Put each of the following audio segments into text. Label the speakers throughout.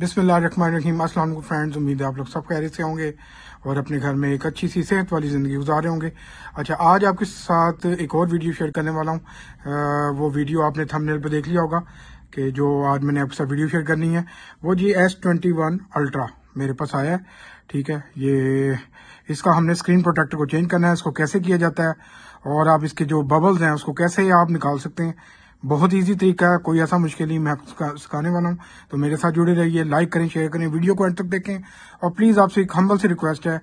Speaker 1: बिस्मिल्लाम असल फ्रेंड्स उम्मीद है आप लोग सब खैर से होंगे और अपने घर में एक अच्छी सी सेहत वाली ज़िंदगी गुजार रहे होंगे अच्छा आज आपके साथ एक और वीडियो शेयर करने वाला हूँ वो वीडियो आपने थंबनेल पर देख लिया होगा कि जो आज मैंने आपके साथ वीडियो शेयर करनी है वो G S twenty one ultra मेरे पास आया है ठीक है ये इसका हमने स्क्रीन प्रोटेक्टर को चेंज करना है इसको कैसे किया जाता है और आप इसके जो बबल्स हैं उसको कैसे आप निकाल सकते हैं बहुत ईजी तरीका है कोई ऐसा मुश्किल नहीं मैं आपको सिखाने वाला हूँ तो मेरे साथ जुड़े रहिए लाइक करें शेयर करें वीडियो को एंड तक देखें और प्लीज़ आपसे एक हम्बल से रिक्वेस्ट है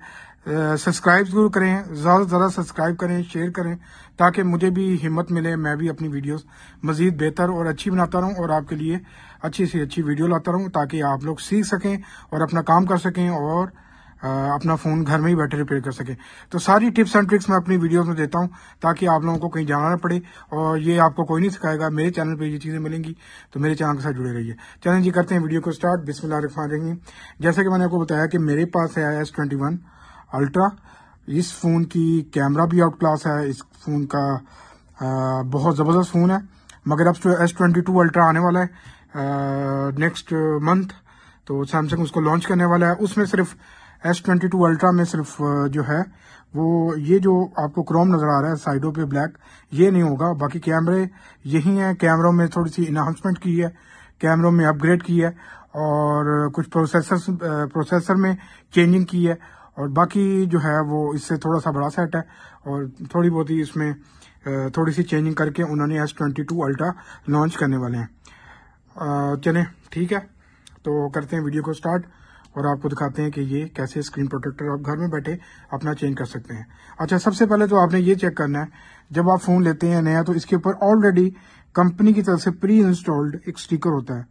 Speaker 1: सब्सक्राइब जरूर करें ज़्यादा से ज़्यादा सब्सक्राइब करें शेयर करें ताकि मुझे भी हिम्मत मिले मैं भी अपनी वीडियोस मज़ीद बेहतर और अच्छी बनाता रहूं और आपके लिए अच्छी से अच्छी वीडियो लाता रहूं ताकि आप लोग सीख सकें और अपना काम कर सकें और अपना फोन घर में ही बैठे रिपेयर कर सके तो सारी टिप्स एंड ट्रिक्स मैं अपनी वीडियोस में देता हूं ताकि आप लोगों को कहीं जाना ना पड़े और ये आपको कोई नहीं सिखाएगा मेरे चैनल पर ये चीजें मिलेंगी तो मेरे चैनल के साथ जुड़े रहिए चैनल जी करते हैं वीडियो को स्टार्ट बिस्मिल जैसा कि मैंने आपको बताया कि मेरे पास है एस ट्वेंटी वन अल्ट्रा इस फ़ोन की कैमरा भी आउट क्लास है इस फ़ोन का आ, बहुत ज़बरदस्त फ़ोन है मगर अब एस ट्वेंटी टू अल्ट्रा आने वाला है नेक्स्ट मंथ तो सैमसंग उसको लॉन्च करने वाला है उसमें सिर्फ एस ट्वेंटी टू अल्ट्रा में सिर्फ जो है वो ये जो आपको क्रोम नज़र आ रहा है साइडों पे ब्लैक ये नहीं होगा बाकी कैमरे यही हैं कैमरों में थोड़ी सी इन्हांसमेंट की है कैमरों में अपग्रेड की है और कुछ प्रोसेसर प्रोसेसर में चेंजिंग की है और बाकी जो है वो इससे थोड़ा सा बड़ा सेट है और थोड़ी बहुत ही इसमें थोड़ी सी चेंजिंग करके उन्होंने S twenty two ultra launch करने वाले हैं चले ठीक है तो करते हैं वीडियो को स्टार्ट और आपको दिखाते हैं कि ये कैसे स्क्रीन प्रोटेक्टर आप घर में बैठे अपना चेंज कर सकते हैं अच्छा सबसे पहले तो आपने ये चेक करना है जब आप फ़ोन लेते हैं नया तो इसके ऊपर ऑलरेडी कंपनी की तरफ से प्री इंस्टॉल्ड एक स्टीकर होता है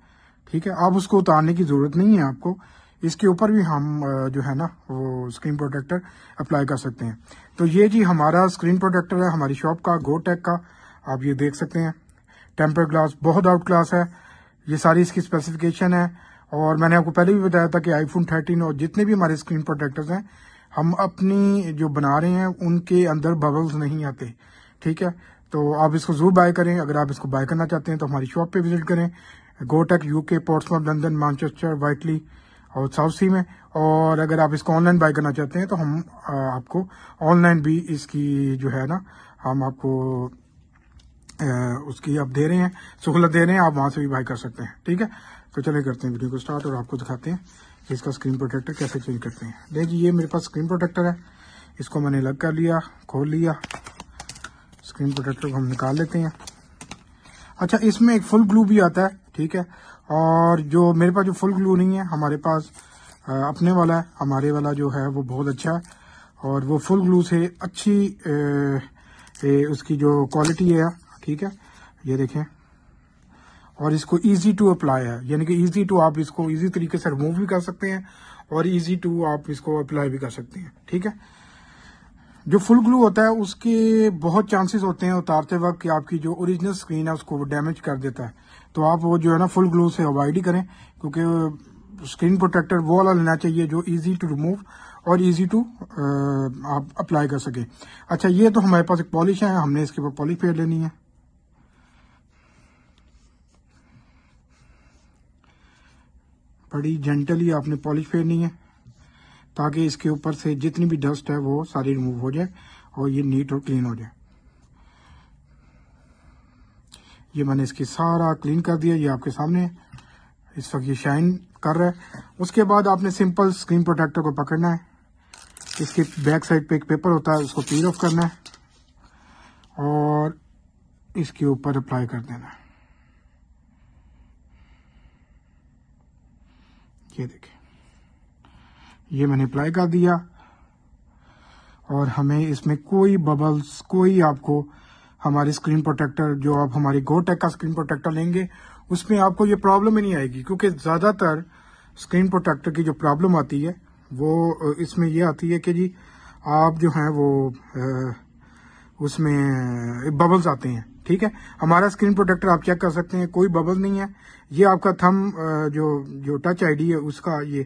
Speaker 1: ठीक है आप उसको उतारने की ज़रूरत नहीं है आपको इसके ऊपर भी हम जो है ना वो स्क्रीन प्रोटेक्टर अप्लाई कर सकते हैं तो ये जी हमारा स्क्रीन प्रोटेक्टर है हमारी शॉप का गोटेक का आप ये देख सकते हैं टेम्पर ग्लास बहुत आउट क्लास है ये सारी इसकी स्पेसिफिकेशन है और मैंने आपको पहले भी बताया था कि आईफोन थर्टीन और जितने भी हमारे स्क्रीन प्रोटेक्टर्स हैं हम अपनी जो बना रहे हैं उनके अंदर बबल्स नहीं आते ठीक है तो आप इसको जरूर बाय करें अगर आप इसको बाय करना चाहते हैं तो हमारी शॉप पे विजिट करें Gotech UK ports London Manchester Whitley और साउथ सी में और अगर आप इसको ऑनलाइन बाय करना चाहते हैं तो हम आपको ऑनलाइन भी इसकी जो है ना हम आपको उसकी आप दे रहे हैं सहूलत दे रहे हैं आप वहाँ से भी बाई कर सकते हैं ठीक है तो चले करते हैं वीडियो को स्टार्ट और आपको दिखाते हैं कि इसका स्क्रीन प्रोटेक्टर कैसे चेंज करते हैं देखिए ये मेरे पास स्क्रीन प्रोटेक्टर है इसको मैंने अलग कर लिया खोल लिया स्क्रीन प्रोटेक्टर को हम निकाल लेते हैं अच्छा इसमें एक फुल ग्लू भी आता है ठीक है और जो मेरे पास जो फुल ग्लू नहीं है हमारे पास अपने वाला है हमारे वाला जो है वो बहुत अच्छा है और वो फुल ग्लू से अच्छी ए, ए, उसकी जो क्वालिटी है ठीक है ये देखें और इसको इजी टू अप्लाई है यानी कि इजी टू आप इसको इजी तरीके से रिमूव भी कर सकते हैं और इजी टू आप इसको अप्लाई भी कर सकते हैं ठीक है जो फुल ग्लू होता है उसके बहुत चांसेस होते हैं उतारते वक्त कि आपकी जो ओरिजिनल स्क्रीन है उसको वो डैमेज कर देता है तो आप वो जो है ना फुल ग्लू से अवॉइड ही करें क्योंकि स्क्रीन प्रोटेक्टर वो वाला लेना चाहिए जो इजी टू रिमूव और इजी टू आप अप्लाई कर सके अच्छा ये तो हमारे पास एक पॉलिश है हमने इसके ऊपर पॉलिश फेयर लेनी है बड़ी जेंटली आपने पॉलिश फेरनी है ताकि इसके ऊपर से जितनी भी डस्ट है वो सारी रिमूव हो जाए और ये नीट और क्लीन हो जाए ये मैंने इसकी सारा क्लीन कर दिया ये आपके सामने इस वक्त ये शाइन कर रहा है उसके बाद आपने सिंपल स्क्रीन प्रोटेक्टर को पकड़ना है इसके बैक साइड पे एक पेपर होता है उसको पील ऑफ करना है और इसके ऊपर अप्लाई कर देना है ये देखें ये मैंने अप्लाई कर दिया और हमें इसमें कोई बबल्स कोई आपको हमारे स्क्रीन प्रोटेक्टर जो आप हमारी गोटेक का स्क्रीन प्रोटेक्टर लेंगे उसमें आपको ये प्रॉब्लम ही नहीं आएगी क्योंकि ज़्यादातर स्क्रीन प्रोटेक्टर की जो प्रॉब्लम आती है वो इसमें ये आती है कि जी आप जो हैं वो उसमें बबल्स आते हैं ठीक है हमारा स्क्रीन प्रोटेक्टर आप चेक कर सकते हैं कोई बबल नहीं है ये आपका थम जो जो टच आईडी है उसका ये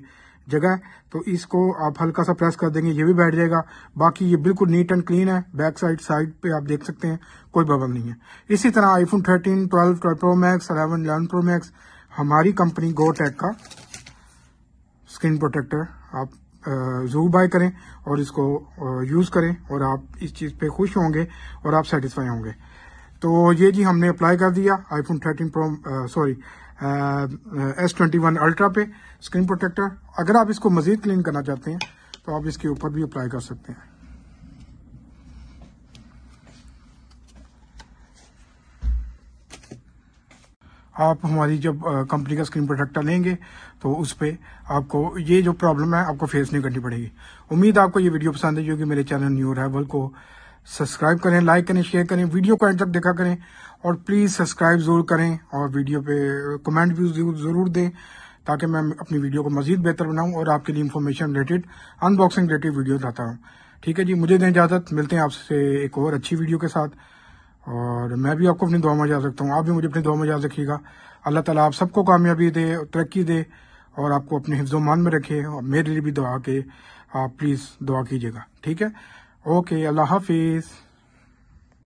Speaker 1: जगह है तो इसको आप हल्का सा प्रेस कर देंगे ये भी बैठ जाएगा बाकी ये बिल्कुल नीट एंड क्लीन है बैक साइड साइड पे आप देख सकते हैं कोई बबल नहीं है इसी तरह iPhone 13, 12, 12 pro max 11, eleven pro max हमारी कंपनी गो टेक का स्क्रीन प्रोटेक्टर आप ज़रूर बाय करें और इसको यूज़ करें और आप इस चीज़ पे खुश होंगे और आप सेटिस्फाई होंगे तो ये जी हमने अप्लाई कर दिया iPhone 13 pro sorry S twenty one ultra पे स्क्रीन प्रोटेक्टर अगर आप इसको मजीद क्लीन करना चाहते हैं तो आप इसके ऊपर भी अप्लाई कर सकते हैं आप हमारी जब कंपनी uh, का स्क्रीन प्रोटेक्टर लेंगे तो उस पर आपको ये जो प्रॉब्लम है आपको फेस नहीं करनी पड़ेगी उम्मीद आपको ये वीडियो पसंद है जो कि मेरे चैनल न्यू राइवल को सब्सक्राइब करें लाइक करें शेयर करें वीडियो को एंड तक देखा करें और प्लीज़ सब्सक्राइब ज़रूर करें और वीडियो पे कमेंट भी ज़रूर दें ताकि मैं अपनी वीडियो को मज़ीद बेहतर बनाऊं और आपके लिए information related unboxing related video लाता हूं ठीक है जी मुझे दें इजाज़त मिलते हैं आपसे एक और अच्छी वीडियो के साथ और मैं भी आपको अपनी दुआ में याद रखता हूँ आप भी मुझे अपनी दुआ में याद रखिएगा अल्लाह तला आप सबको कामयाबी दे तरक्की दे और आपको अपने मान में रखे और मेरे लिए भी दुआ के आप प्लीज़ दुआ कीजिएगा ठीक है Okay, Allah Hafiz.